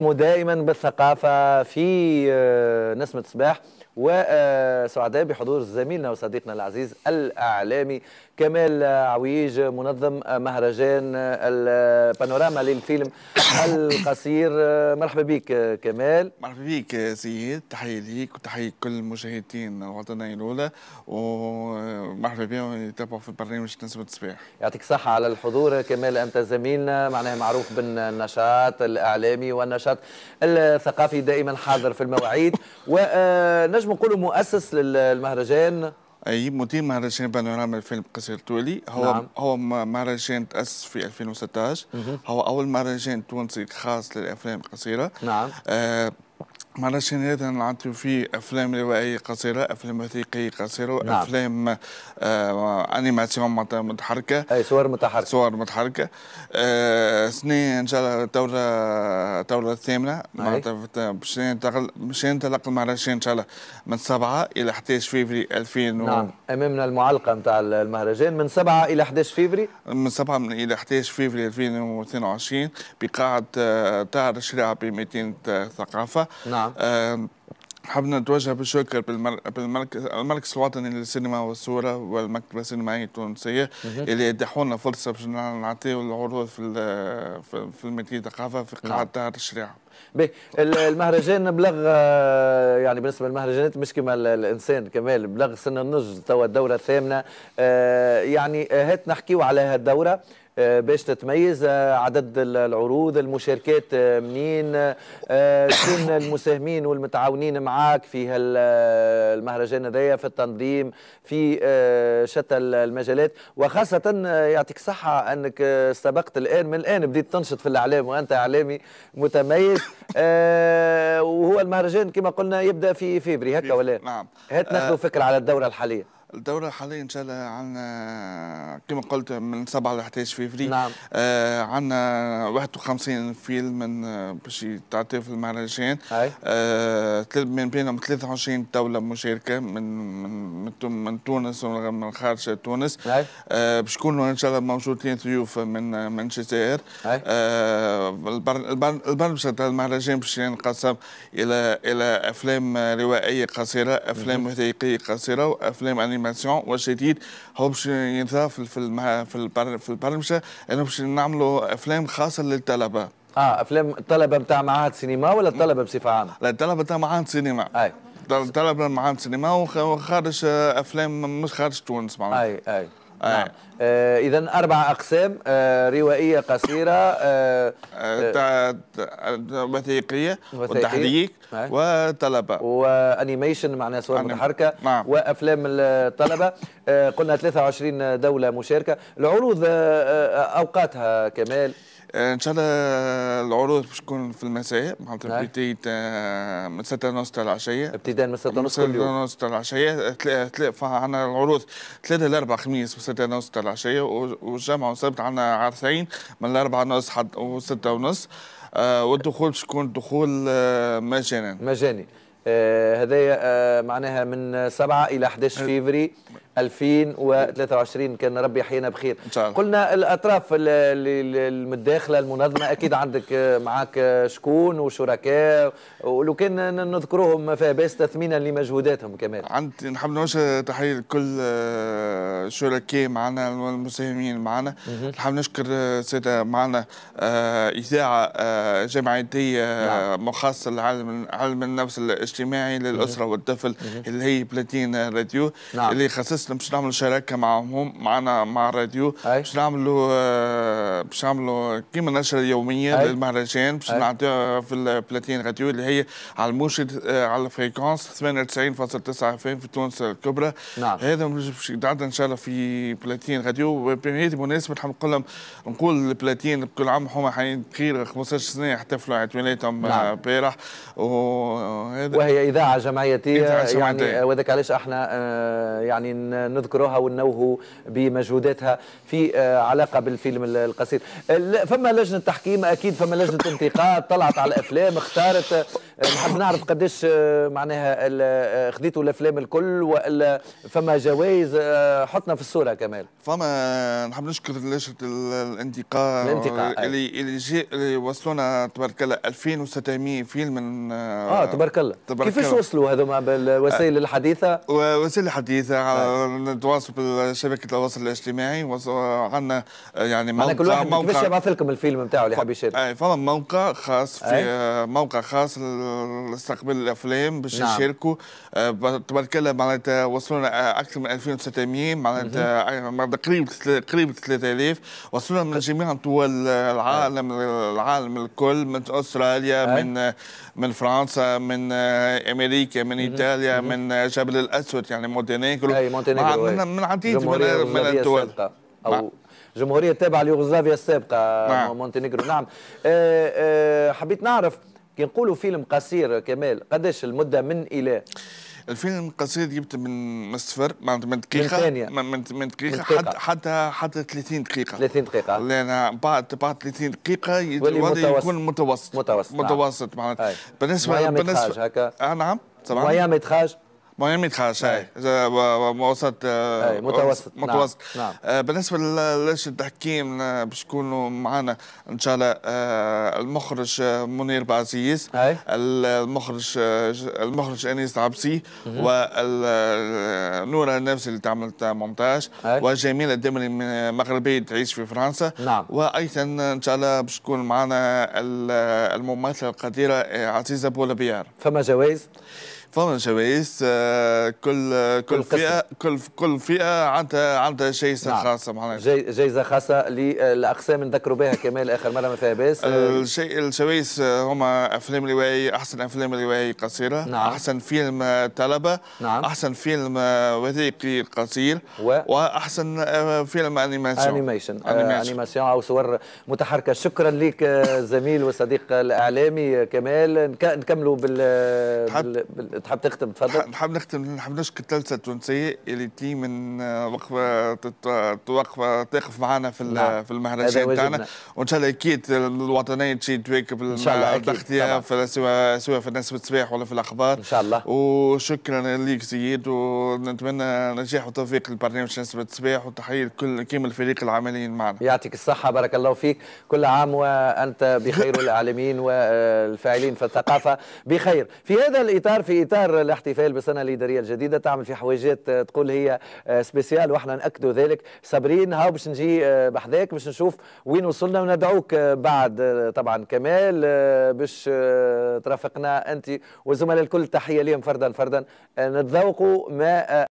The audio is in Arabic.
دائما بالثقافة في آه، نسمة صباح وسعداء آه، بحضور زميلنا وصديقنا العزيز الإعلامي كمال عويج منظم مهرجان آه، البانوراما للفيلم القصير مرحبا بك كمال مرحبا بك سيد تحية ليك وتحية كل المشاهدين الوطنية الأولى ومرحبا بهم يتابعوا في برنامج نسمة صباح يعطيك صحة على الحضور كمال أنت زميلنا معناها معروف بالنشاط الإعلامي والنشاط النشاط الثقافي دائما حاضر في المواعيد ونجم نقول مؤسس للمهرجان اي مدير مهرجان بانوراما الفيلم قصير تولي هو نعم. هو مهرجان تاسس في 2016 مه. هو اول مهرجان تونسي خاص للافلام القصيره نعم آه هذا نلعب في افلام روائيه قصيره افلام وثيقيه قصيره نعم. افلام آه انيماسيون متحركه اي صور متحركه صور متحركه آه سنة ان شاء الله الدوره الدوره الثامنه معناتها باش ننتقل باش ننطلق المهرجان ان شاء الله من 7 الى 11 فيفري 2000 نعم و... امامنا المعلقه نتاع المهرجان من 7 الى 11 فيفري من 7 الى 11 فيفري 2022 بقاعه طاهر الشريعة ب 200 ثقافه نعم نعم حبنا نتوجه بالشكر بالمركز المركز الوطني للسينما والصوره والمكتبه السينمائيه التونسيه اللي اتاحوا لنا فرصه باش نعطيو العروض في في المدينه الثقافه في نعم. قاعه دار الشريعه. به المهرجان بلغ آه، يعني بالنسبه للمهرجانات مش كما الانسان كمال بلغ سن النضج توا الدوره الثامنه آه، يعني آه، هات نحكيو على هالدوره باش تتميز آه، عدد العروض المشاركات آه، منين آه، شكون المساهمين والمتعاونين معاك في المهرجان هذايا في التنظيم في شتى المجالات وخاصة يعطيك صحة أنك سبقت الآن من الآن بديت تنشط في الإعلام وأنت إعلامي متميز وهو المهرجان كما قلنا يبدأ في فبري هكا ولا نعم هات ناخذ فكرة على الدورة الحالية الدوره الحالية ان شاء الله عندنا كما قلت من 7 ل 11 فيفري نعم آه عندنا 51 فيلم من آه، باش تعطيه في المهرجان آه من بينهم 23 دوله مشاركه من من من تونس ومن خارج تونس آه باش يكونوا ان شاء الله موجودين ضيوف من من الجزائر آه, آه، البرمجه تاع المهرجان باش ينقسم الى الى افلام روائيه قصيره افلام وثائقيه قصيره وافلام انيميه انيماسيون وجديد هو باش ينضاف في في, البر في البرمجه انه باش نعملوا افلام خاصه للطلبه اه افلام الطلبه نتاع معاهد سينما ولا الطلبه بصفه عامه؟ لا الطلبه نتاع معاهد سينما اي طلبه معاهد سينما وخارج آه، افلام مش خارج تونس معناها اي اي آه، نعم. آه اذا اربع اقسام آه روائيه قصيره آه, آه، وثائقيه وتحريك وطلبه وانيميشن معناها صور متحركه نعم. وافلام الطلبه آه، قلنا 23 دوله مشاركه العروض اوقاتها كمال آه، ان شاء الله العروض باش تكون في المساء معناتها بتيت من 6 ونص تاع العشيه ابتداء من 6 ونص كل يوم 6 ونص تاع العشيه عندنا العروض 3 ل 4 خميس و6 ونص تاع العشيه والجمعه والسبت عندنا عرسين من الاربعه ونص حد و6 ونص والدخول باش يكون دخول آه، مجانا مجاني آه، هذايا معناها من 7 الى 11 فيفري 2023 كان ربي يحيينا بخير إن شاء الله. قلنا الاطراف المتداخله المنظمه اكيد عندك آه، معاك آه، شكون وشركاء ولو كان نذكرهم فيها باس تثمينا لمجهوداتهم كمان عندي نحب نوجه تحيه لكل الشركاء آه، معنا والمساهمين معنا نحب نشكر سيدة معنا اذاعه جامعيه نعم. مخصصه لعلم علم النفس الاجتماعي للاسره والطفل اللي هي بلاتين راديو نعم. اللي خصص مسلم باش نعملوا شراكه معهم معنا مع الراديو باش نعملوا آه، باش نعملوا كيما نشره يوميه أي. للمهرجان باش نعطيها في البلاتين راديو اللي هي على الموشد آه، على الفريكونس 98.9 في تونس الكبرى نعم هذا باش يتعدى ان شاء الله في بلاتين راديو بهذه المناسبه نحب نقول لهم نقول البلاتين بكل عام هما حين بخير 15 سنه يحتفلوا عيد ميلادهم آه، نعم. امبارح نعم. وهذا وهي اذاعه جمعيتيه إذاعة يعني وذاك علاش احنا يعني نذكروها وننوه بمجهوداتها في آه، علاقه بالفيلم القصير آه، فما لجنه تحكيم اكيد فما لجنه انتقاد طلعت على الافلام اختارت آه، نحب نعرف قديش معناها خذيتوا الافلام الكل والا فما جوائز حطنا في الصوره كمال فما نحب نشكر لجنه الانتقاد الانتقاد اللي اللي جاء اللي وصلونا تبارك الله 2600 فيلم اه تبارك الله كيفاش وصلوا هذوما بالوسائل الحديثه وسائل الحديثه على نتواصل بشبكه التواصل الاجتماعي وعندنا آه، يعني موقع كل واحد موقع باش يبعث لكم الفيلم نتاعو اللي حاب يشارك اي فما موقع خاص في أي. آه، موقع خاص لاستقبال الافلام باش نعم. يشاركوا تبارك الله معناتها وصلونا آه، اكثر من 2600 معناتها قريب قريب 3000 وصلونا من جميع طول العالم العالم الكل من استراليا من من فرنسا من امريكا من ايطاليا من جبل الاسود يعني مونتينيغرو السنغال من عطيت من الدول او جمهوريه تابعه ليوغوسلافيا السابقه مونتينيغرو نعم آآ نعم. آآ آه، آه، حبيت نعرف كي نقولوا فيلم قصير كمال قداش المده من الى الفيلم قصير جبت من الصفر معناتها من دقيقة من, من, من دقيقة حتى حتى حتى 30 دقيقة 30 دقيقة لأن بعد بعد 30 دقيقة الوضع يكون متوسط متوسط متوسط نعم. معناتها بالنسبة بالنسبة هكا آه نعم طبعا ميتراج معين نعم. آه، اي وسط متوسط متوسط نعم. نعم. آه، بالنسبه ليش التحكيم آه، باش يكونوا معنا ان شاء الله المخرج منير بعزيز المخرج المخرج انيس عبسي ونورة نفسي اللي تعملت مونتاج وجميلة الدمري مغربية تعيش في فرنسا نعم. وايضا ان شاء الله باش تكون معنا الممثله القديره عزيزه بولا بيار فما جوائز؟ فما جوائز إيه، كل كل فئه كل كل فئه عندها عندها جائزه نعم. خاصه معناها جائزه خاصه للاقسام نذكروا بها كمال اخر مره ما فيها باس الشيء الجوائز هما افلام روائيه احسن افلام روائيه قصيره نعم. احسن فيلم طلبه نعم. احسن فيلم وثائقي قصير و... واحسن آه، فيلم انيميشن انيميشن انيميشن او صور متحركه شكرا لك آه، زميل وصديق الاعلامي آه، كمال نكملوا بال, بال... بال... تحب تختم تفضل نحب نختم نحب نشكر الثالثه التونسيه اللي تي من آه، وقفه توقف آه، تقف معنا في نعم. في المهرجان تاعنا وان شاء الله اكيد الوطنيه تشي تواكب التغطيه سواء سواء في الناس بالصباح ولا في الاخبار ان شاء الله وشكرا ليك سيد ونتمنى نجاح وتوفيق للبرنامج نسبة الصباح وتحيه لكل كامل الفريق العاملين معنا يعطيك الصحه بارك الله فيك كل عام وانت بخير والعالمين والفاعلين في الثقافه بخير في هذا الاطار في إطار اطار الاحتفال بالسنه الاداريه الجديده تعمل في حواجات آه، تقول هي آه، سبيسيال واحنا ناكدوا ذلك صابرين هاو باش نجي آه، بحذاك باش نشوف وين وصلنا وندعوك بعد طبعا كمال باش ترافقنا انت والزملاء الكل تحيه لهم فردا فردا نتذوقوا ما